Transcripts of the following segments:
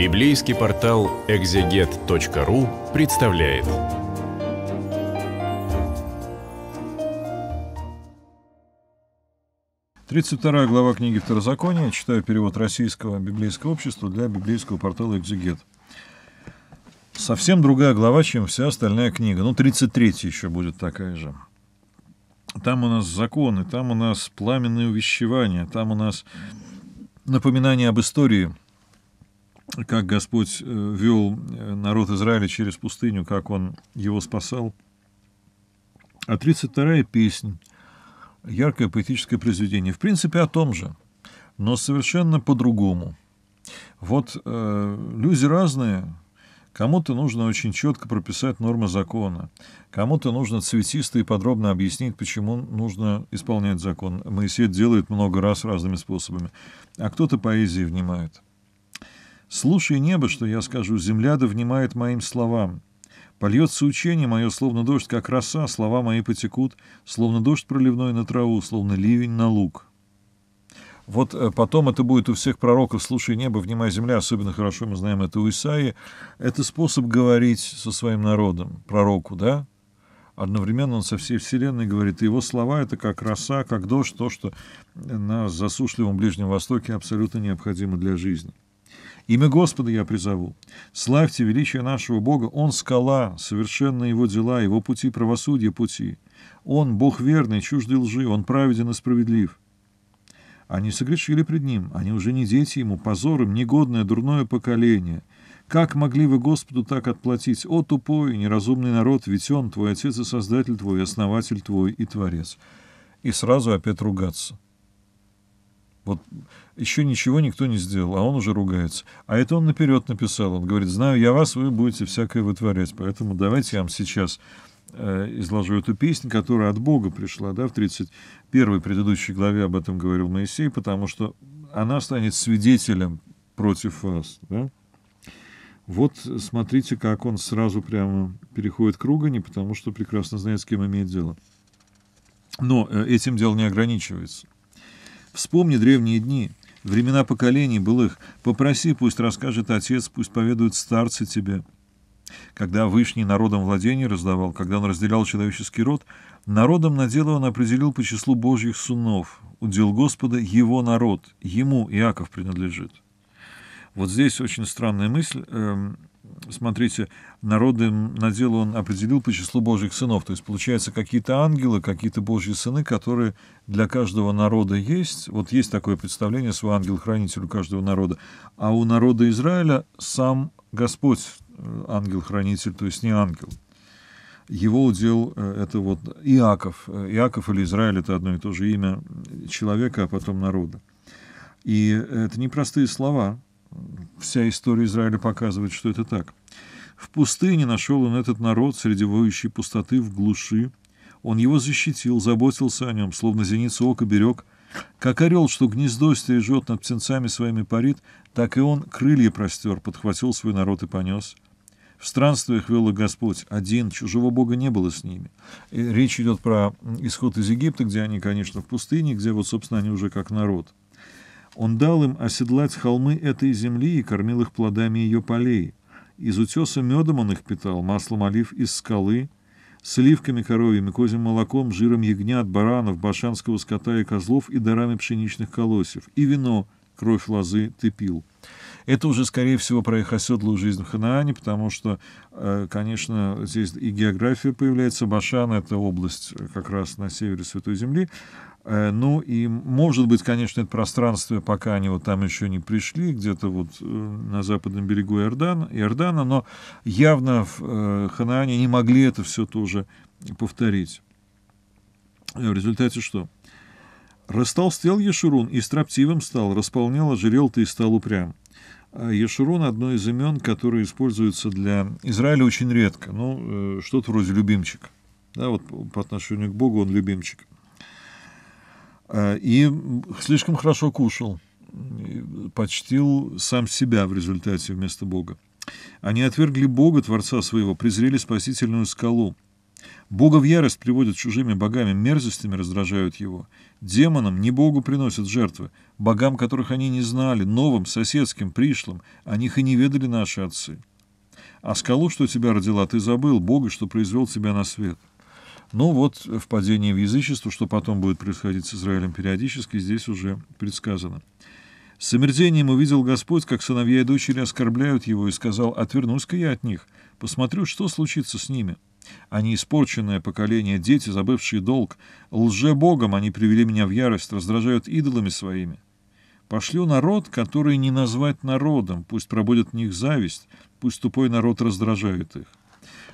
Библейский портал экзегет.ру представляет. Тридцать вторая глава книги Второзакония. Читаю перевод российского библейского общества для библейского портала «Экзегет». Совсем другая глава, чем вся остальная книга. Ну, 33 еще будет такая же. Там у нас законы, там у нас пламенные увещевания, там у нас напоминание об истории – как Господь э, вел э, народ Израиля через пустыню, как Он его спасал. А 32-я песня, яркое поэтическое произведение, в принципе, о том же, но совершенно по-другому. Вот э, люди разные, Кому-то нужно очень четко прописать нормы закона, кому-то нужно цветисто и подробно объяснить, почему нужно исполнять закон. Моисей делает много раз разными способами, а кто-то поэзии внимает. Слушай, небо, что я скажу, земля да внимает моим словам. Польется учение мое, словно дождь, как роса, слова мои потекут, словно дождь проливной на траву, словно ливень на луг. Вот э, потом это будет у всех пророков «Слушай небо, внимай земля», особенно хорошо мы знаем это у Исаии. Это способ говорить со своим народом, пророку, да? Одновременно он со всей вселенной говорит, и его слова — это как роса, как дождь, то, что на засушливом Ближнем Востоке абсолютно необходимо для жизни. Имя Господа я призову. Славьте величие нашего Бога. Он скала, совершенно его дела, его пути правосудие пути. Он Бог верный, чужды лжи, он праведен и справедлив. Они согрешили пред ним, они уже не дети ему, позор им, негодное, дурное поколение. Как могли вы Господу так отплатить? О, тупой, неразумный народ, ведь он твой отец и создатель твой, основатель твой и творец. И сразу опять ругаться. Вот еще ничего никто не сделал, а он уже ругается. А это он наперед написал. Он говорит, знаю я вас, вы будете всякое вытворять. Поэтому давайте я вам сейчас э, изложу эту песню, которая от Бога пришла. Да, в 31 предыдущей главе об этом говорил Моисей, потому что она станет свидетелем против вас. Да? Вот смотрите, как он сразу прямо переходит к ругани, потому что прекрасно знает, с кем имеет дело. Но э, этим дело не ограничивается. Вспомни древние дни, времена поколений былых. Попроси, пусть расскажет отец, пусть поведают старцы тебе. Когда Вышний народом владение раздавал, когда он разделял человеческий род, народом на дело он определил по числу божьих сунов, Удел Господа его народ, ему Иаков принадлежит. Вот здесь очень странная мысль. Эм, смотрите, народы на дело он определил по числу божьих сынов. То есть, получается, какие-то ангелы, какие-то божьи сыны, которые для каждого народа есть. Вот есть такое представление, свой ангел-хранитель у каждого народа. А у народа Израиля сам Господь э, ангел-хранитель, то есть не ангел. Его удел э, — это вот Иаков. Э, Иаков или Израиль — это одно и то же имя человека, а потом народа. И это непростые слова, Вся история Израиля показывает, что это так. В пустыне нашел он этот народ среди воющей пустоты в глуши. Он его защитил, заботился о нем, словно зеницу ока берег. Как орел, что гнездо стережет над птенцами своими парит, так и он крылья простер, подхватил свой народ и понес. В странствиях вел их Господь один, чужого Бога не было с ними. И речь идет про исход из Египта, где они, конечно, в пустыне, где вот, собственно, они уже как народ – он дал им оседлать холмы этой земли и кормил их плодами ее полей. Из утеса медом он их питал, маслом олив из скалы, сливками коровьими, козьим молоком, жиром ягнят, баранов, башанского скота и козлов и дарами пшеничных колосьев, и вино, кровь лозы, ты пил. Это уже, скорее всего, про их оседлую жизнь в Ханаане, потому что, э, конечно, здесь и география появляется. Башан — это область э, как раз на севере Святой Земли, Э, ну и, может быть, конечно, это пространство, пока они вот там еще не пришли, где-то вот э, на западном берегу Иордана, Иордана но явно в э, Ханаане не могли это все тоже повторить. В результате что? Растолстел Ешурун и строптивым стал, располнял, ожирел ты и стал упрям. А Ешурун — одно из имен, которое используется для Израиля очень редко. Ну, что-то вроде любимчик. Да, вот по отношению к Богу он любимчик — Э, и слишком хорошо кушал, почтил сам себя в результате вместо Бога. Они отвергли Бога, Творца своего, презрели спасительную скалу. Бога в ярость приводят чужими богами, мерзостями раздражают его. Демонам не Богу приносят жертвы, богам, которых они не знали, новым, соседским, пришлым, о них и не ведали наши отцы. А скалу, что тебя родила, ты забыл, Бога, что произвел тебя на свет. Ну вот э, впадение в язычество, что потом будет происходить с Израилем периодически, здесь уже предсказано. С сомерзением увидел Господь, как сыновья и дочери оскорбляют его, и сказал, «Отвернусь-ка я от них, посмотрю, что случится с ними». Они испорченное поколение, дети, забывшие долг. Лже-богом они привели меня в ярость, раздражают идолами своими. Пошлю народ, который не назвать народом, пусть пробудет в них зависть, пусть тупой народ раздражает их.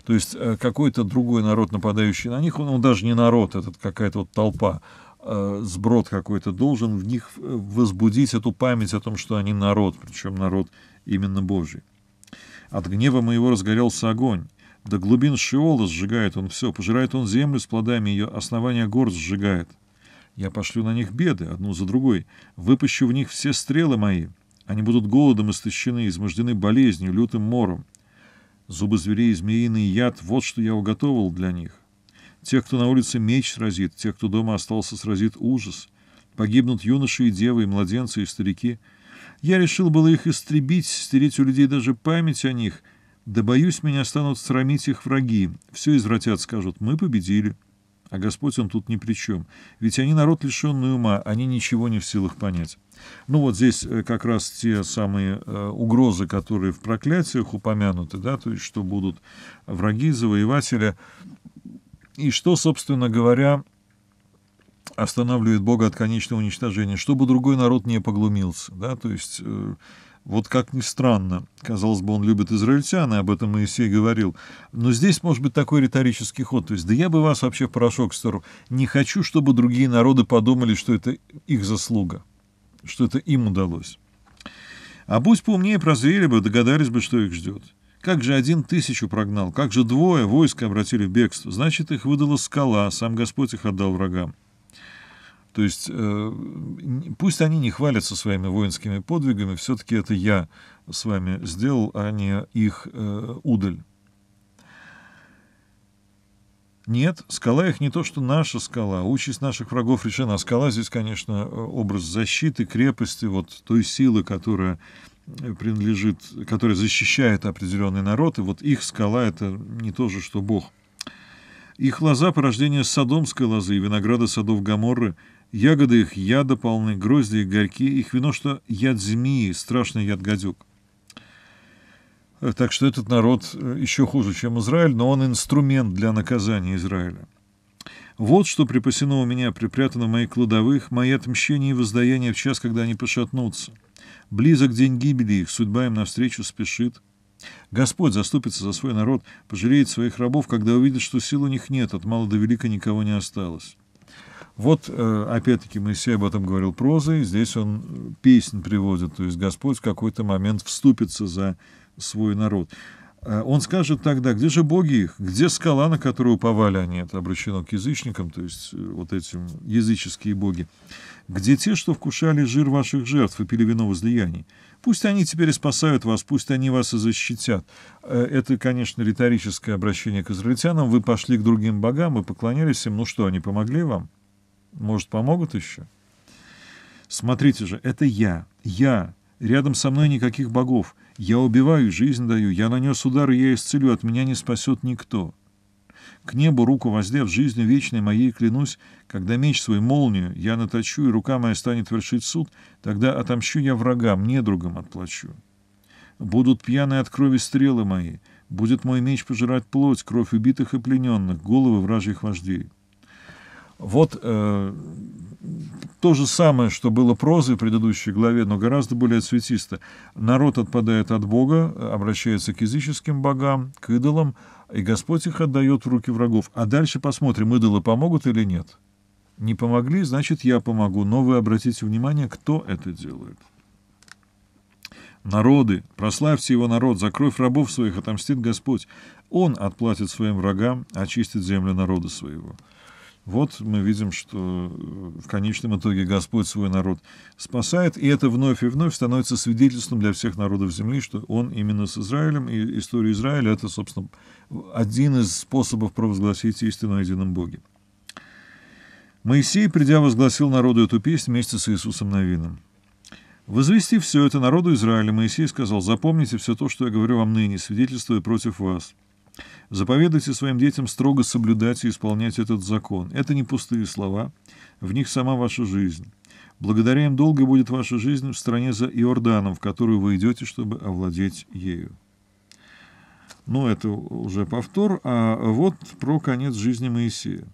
То есть э, какой-то другой народ, нападающий на них, он, он даже не народ, это какая-то вот толпа, а, сброд какой-то должен в них э, возбудить эту память о том, что они народ, причем народ именно Божий. От гнева моего разгорелся огонь. До глубин Шиола сжигает он все, пожирает он землю с плодами ее, основания гор сжигает. Я пошлю на них беды, одну за другой, выпущу в них все стрелы мои. Они будут голодом истощены, измождены болезнью, лютым мором. Зубы зверей и змеиный яд — вот что я уготовил для них. Тех, кто на улице меч сразит, тех, кто дома остался, сразит ужас. Погибнут юноши и девы, и младенцы, и старики. Я решил было их истребить, стереть у людей даже память о них. Да, боюсь, меня станут срамить их враги. Все извратят, скажут, мы победили». А Господь он тут ни при чем. Ведь они народ лишенный ума, они ничего не в силах понять. Ну вот здесь э, как раз те самые э, угрозы, которые в проклятиях упомянуты, да, то есть что будут враги, завоевателя. И что, собственно говоря, останавливает Бога от конечного уничтожения, чтобы другой народ не поглумился, да, то есть э, вот как ни странно, казалось бы, он любит израильтян, и об этом Моисей говорил, но здесь может быть такой риторический ход, то есть да я бы вас вообще в порошок стеру, не хочу, чтобы другие народы подумали, что это их заслуга, что это им удалось. А будь поумнее, прозрели бы, догадались бы, что их ждет. Как же один тысячу прогнал, как же двое войска обратили в бегство, значит, их выдала скала, сам Господь их отдал врагам. То есть э, пусть они не хвалятся своими воинскими подвигами, все-таки это я с вами сделал, а не их э, удаль. Нет, скала их не то, что наша скала. Участь наших врагов решена. А скала здесь, конечно, э, образ защиты, крепости, вот той силы, которая э, принадлежит, которая защищает определенный народ. И вот их скала — это не то же, что Бог. Их лоза — порождение садомской лозы и винограда садов Гаморры — Ягоды их яда полны, грозди их горьки, их вино, что яд змеи, страшный яд гадюк. Э, так что этот народ э, еще хуже, чем Израиль, но он инструмент для наказания Израиля. Вот что припасено у меня, припрятано в моих кладовых, мои отмщения и воздаяние в час, когда они пошатнутся. Близок день гибели их, судьба им навстречу спешит. Господь заступится за свой народ, пожалеет своих рабов, когда увидит, что сил у них нет, от мала до велика никого не осталось. Вот, э, опять-таки, Моисей об этом говорил прозой, здесь он э, песнь приводит, то есть Господь в какой-то момент вступится за свой народ. Э, он скажет тогда, где же боги их, где скала, на которую уповали они, это обращено к язычникам, то есть вот этим языческие боги, где те, что вкушали жир ваших жертв и пили вино возлияний. Пусть они теперь спасают вас, пусть они вас и защитят. Это, конечно, риторическое обращение к израильтянам. Вы пошли к другим богам и поклонялись им, ну что, они помогли вам? Может, помогут еще? Смотрите же, это я, я. Рядом со мной никаких богов. Я убиваю, жизнь даю. Я нанес удар, и я исцелю. От меня не спасет никто. К небу руку воздев, жизнью вечной моей клянусь, когда меч свой молнию я наточу, и рука моя станет вершить суд, тогда отомщу я врагам, недругам отплачу. Будут пьяны от крови стрелы мои, будет мой меч пожирать плоть, кровь убитых и плененных, головы вражьих вождей. Вот э, то же самое, что было прозой в предыдущей главе, но гораздо более цветисто. Народ отпадает от Бога, обращается к языческим богам, к идолам, и Господь их отдает в руки врагов. А дальше посмотрим, идолы помогут или нет. Не помогли, значит, я помогу. Но вы обратите внимание, кто это делает. Народы, прославьте его народ, за кровь рабов своих отомстит Господь. Он отплатит своим врагам, очистит землю народа своего. Вот мы видим, что э, в конечном итоге Господь свой народ спасает, и это вновь и вновь становится свидетельством для всех народов земли, что он именно с Израилем, и история Израиля — это, собственно, один из способов провозгласить истину о едином Боге. Моисей, придя, возгласил народу эту песнь вместе с Иисусом Новином. «Возвести все это народу Израиля, Моисей сказал, запомните все то, что я говорю вам ныне, свидетельствуя против вас». Заповедайте своим детям строго соблюдать и исполнять этот закон. Это не пустые слова, в них сама ваша жизнь. Благодаря им долго будет ваша жизнь в стране за Иорданом, в которую вы идете, чтобы овладеть ею. Ну, это уже повтор, а вот про конец жизни Моисея.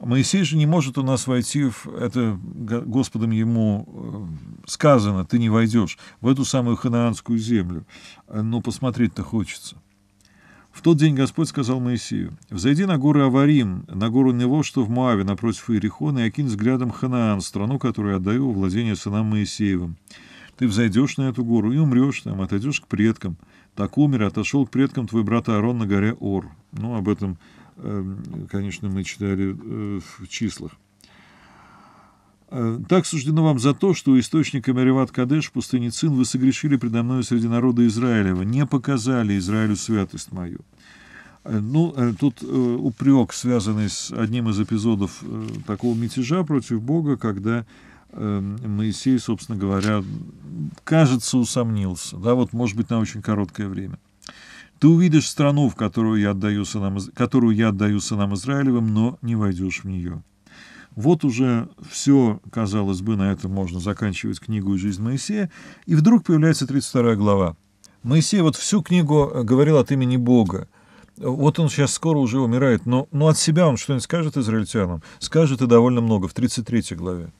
Моисей же не может у нас войти в это Господом ему э, сказано, ты не войдешь в эту самую ханаанскую землю, но посмотреть-то хочется. В тот день Господь сказал Моисею, «Взойди на горы Аварим, на гору Него, что в Моаве, напротив Иерихона, и окинь взглядом Ханаан, страну, которую отдаю во владение сынам Моисеевым. Ты взойдешь на эту гору и умрешь там, отойдешь к предкам. Так умер и отошел к предкам твой брат Аарон на горе Ор». Ну, об этом, э, конечно, мы читали э, в числах. Э, так суждено вам за то, что у источника Мереват Кадеш, пустыни Цин, вы согрешили предо мною среди народа Израилева, не показали Израилю святость мою. Э, ну, э, тут упрек, связанный с одним из эпизодов такого мятежа против Бога, когда эм, Моисей, собственно говоря, кажется, усомнился. Да, вот, может быть, на очень короткое время. Ты увидишь страну, в которую я отдаю сынам, которую я отдаю сынам Израилевым, но не войдешь в нее. Вот уже все, казалось бы, на этом можно заканчивать книгу и «Жизнь Моисея», и вдруг появляется 32 глава. Моисей вот всю книгу э, говорил от имени Бога. Вот он сейчас скоро уже умирает, но, но от себя он что-нибудь скажет израильтянам? Скажет и довольно много в 33 главе.